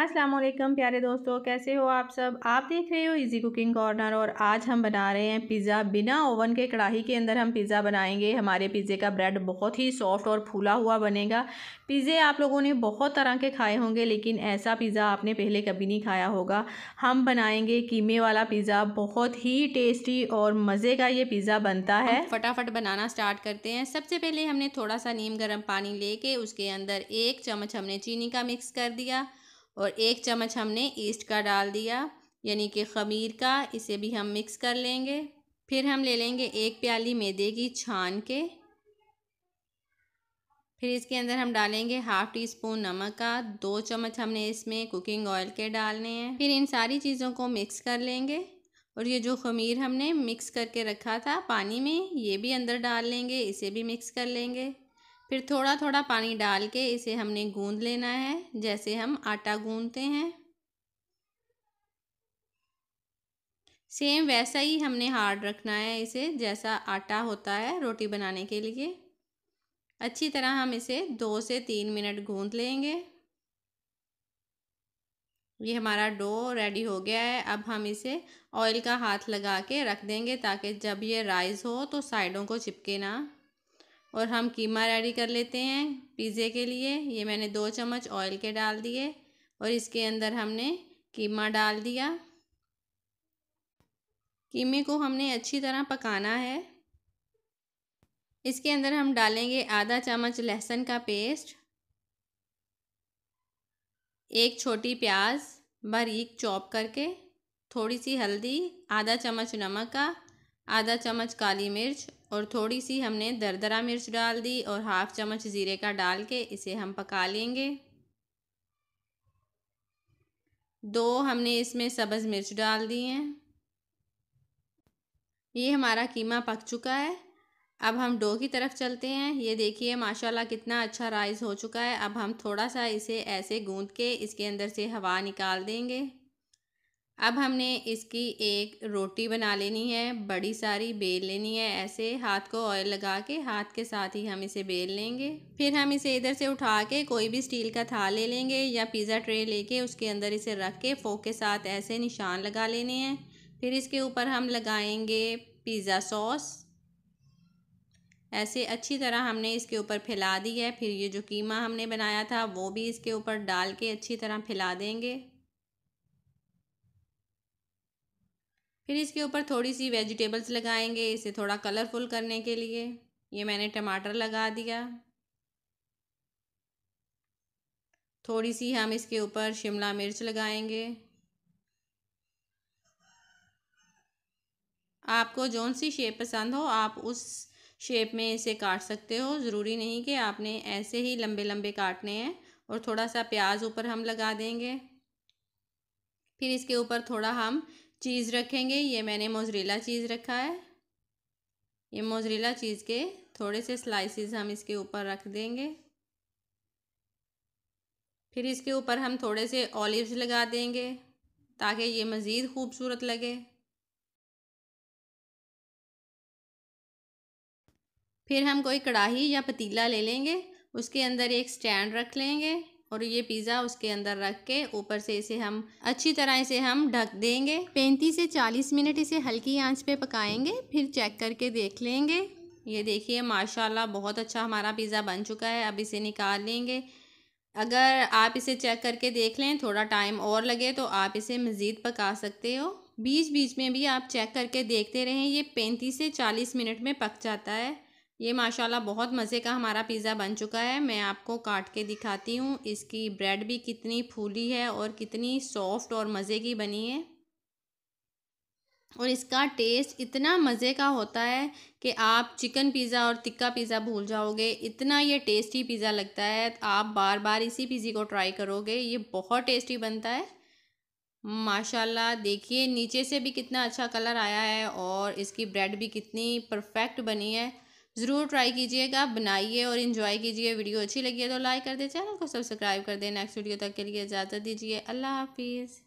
असलम प्यारे दोस्तों कैसे हो आप सब आप देख रहे हो इजी कुकिंग कॉर्नर और आज हम बना रहे हैं पिज़्ज़ा बिना ओवन के कढ़ाई के अंदर हम पिज़्ज़ा बनाएंगे हमारे पिज़्ज़े का ब्रेड बहुत ही सॉफ्ट और फूला हुआ बनेगा पिज़्ज़े आप लोगों ने बहुत तरह के खाए होंगे लेकिन ऐसा पिज़्ज़ा आपने पहले कभी नहीं खाया होगा हम बनाएंगे कीमे वाला पिज़्ज़ा बहुत ही टेस्टी और मज़े का ये पिज़्ज़ा बनता है फटाफट बनाना स्टार्ट करते हैं सबसे पहले हमने थोड़ा सा नीम गर्म पानी ले उसके अंदर एक चम्मच हमने चीनी का मिक्स कर दिया और एक चम्मच हमने ईस्ट का डाल दिया यानी कि खमीर का इसे भी हम मिक्स कर लेंगे फिर हम ले लेंगे एक प्याली मैदे की छान के फिर इसके अंदर हम डालेंगे हाफ़ टी स्पून नमक का दो चम्मच हमने इसमें कुकिंग ऑयल के डालने हैं फिर इन सारी चीज़ों को मिक्स कर लेंगे और ये जो खमीर हमने मिक्स करके रखा था पानी में ये भी अंदर डाल लेंगे इसे भी मिक्स कर लेंगे फिर थोड़ा थोड़ा पानी डाल के इसे हमने गूंद लेना है जैसे हम आटा गूंदते हैं सेम वैसा ही हमने हार्ड रखना है इसे जैसा आटा होता है रोटी बनाने के लिए अच्छी तरह हम इसे दो से तीन मिनट गूंद लेंगे ये हमारा डो रेडी हो गया है अब हम इसे ऑयल का हाथ लगा के रख देंगे ताकि जब ये राइस हो तो साइडों को चिपके ना और हम कीमा रेडी कर लेते हैं पिज़्ज़े के लिए ये मैंने दो चम्मच ऑयल के डाल दिए और इसके अंदर हमने कीमा डाल दिया कीमे को हमने अच्छी तरह पकाना है इसके अंदर हम डालेंगे आधा चम्मच लहसुन का पेस्ट एक छोटी प्याज बारीक चॉप करके थोड़ी सी हल्दी आधा चम्मच नमक का आधा चम्मच काली मिर्च और थोड़ी सी हमने दरदरा मिर्च डाल दी और हाफ चम्मच ज़ीरे का डाल के इसे हम पका लेंगे दो हमने इसमें सब्ज़ मिर्च डाल दी हैं ये हमारा कीमा पक चुका है अब हम डो की तरफ चलते हैं ये देखिए माशाल्लाह कितना अच्छा राइस हो चुका है अब हम थोड़ा सा इसे ऐसे गूंद के इसके अंदर से हवा निकाल देंगे अब हमने इसकी एक रोटी बना लेनी है बड़ी सारी बेल लेनी है ऐसे हाथ को ऑयल लगा के हाथ के साथ ही हम इसे बेल लेंगे फिर हम इसे इधर से उठा के कोई भी स्टील का थाल ले लेंगे या पिज़्ज़ा ट्रे लेके उसके अंदर इसे रख के फोक के साथ ऐसे निशान लगा लेने हैं फिर इसके ऊपर हम लगाएंगे पिज़्ज़ा सॉस ऐसे अच्छी तरह हमने इसके ऊपर फैला दी है फिर ये जो कीमा हमने बनाया था वो भी इसके ऊपर डाल के अच्छी तरह फैला देंगे फिर इसके ऊपर थोड़ी सी वेजिटेबल्स लगाएंगे इसे थोड़ा कलरफुल करने के लिए ये मैंने टमाटर लगा दिया थोड़ी सी हम इसके ऊपर शिमला मिर्च लगाएंगे आपको जौन सी शेप पसंद हो आप उस शेप में इसे काट सकते हो ज़रूरी नहीं कि आपने ऐसे ही लंबे लंबे काटने हैं और थोड़ा सा प्याज ऊपर हम लगा देंगे फिर इसके ऊपर थोड़ा हम चीज़ रखेंगे ये मैंने मोजरीला चीज़ रखा है ये मोजरीला चीज़ के थोड़े से स्लाइसेस हम इसके ऊपर रख देंगे फिर इसके ऊपर हम थोड़े से ऑलिव्स लगा देंगे ताकि ये मज़ीद खूबसूरत लगे फिर हम कोई कढ़ाई या पतीला ले लेंगे उसके अंदर एक स्टैंड रख लेंगे और ये पिज़्ज़ा उसके अंदर रख के ऊपर से इसे हम अच्छी तरह इसे हम ढक देंगे पैंतीस से चालीस मिनट इसे हल्की आंच पे पकाएंगे फिर चेक करके देख लेंगे ये देखिए माशाल्लाह बहुत अच्छा हमारा पिज़्ज़ा बन चुका है अब इसे निकाल लेंगे अगर आप इसे चेक करके देख लें थोड़ा टाइम और लगे तो आप इसे मज़ीद पका सकते हो बीच बीच में भी आप चेक करके देखते रहें ये पैंतीस से चालीस मिनट में पक जाता है ये माशाल्लाह बहुत मज़े का हमारा पिज़्ज़ा बन चुका है मैं आपको काट के दिखाती हूँ इसकी ब्रेड भी कितनी फूली है और कितनी सॉफ्ट और मज़े की बनी है और इसका टेस्ट इतना मज़े का होता है कि आप चिकन पिज़्ज़ा और तिक्का पिज़्ज़ा भूल जाओगे इतना ये टेस्टी पिज़्ज़ा लगता है आप बार बार इसी पिज़्ज़े को ट्राई करोगे ये बहुत टेस्टी बनता है माशाल्लाह देखिए नीचे से भी कितना अच्छा कलर आया है और इसकी ब्रेड भी कितनी परफेक्ट बनी है ज़रूर ट्राई कीजिएगा बनाइए और इन्जॉय कीजिए वीडियो अच्छी लगी है तो लाइक कर दे चैनल को सब्सक्राइब कर दे नेक्स्ट वीडियो तक के लिए इजाज़त दीजिए अल्लाह हाफिज़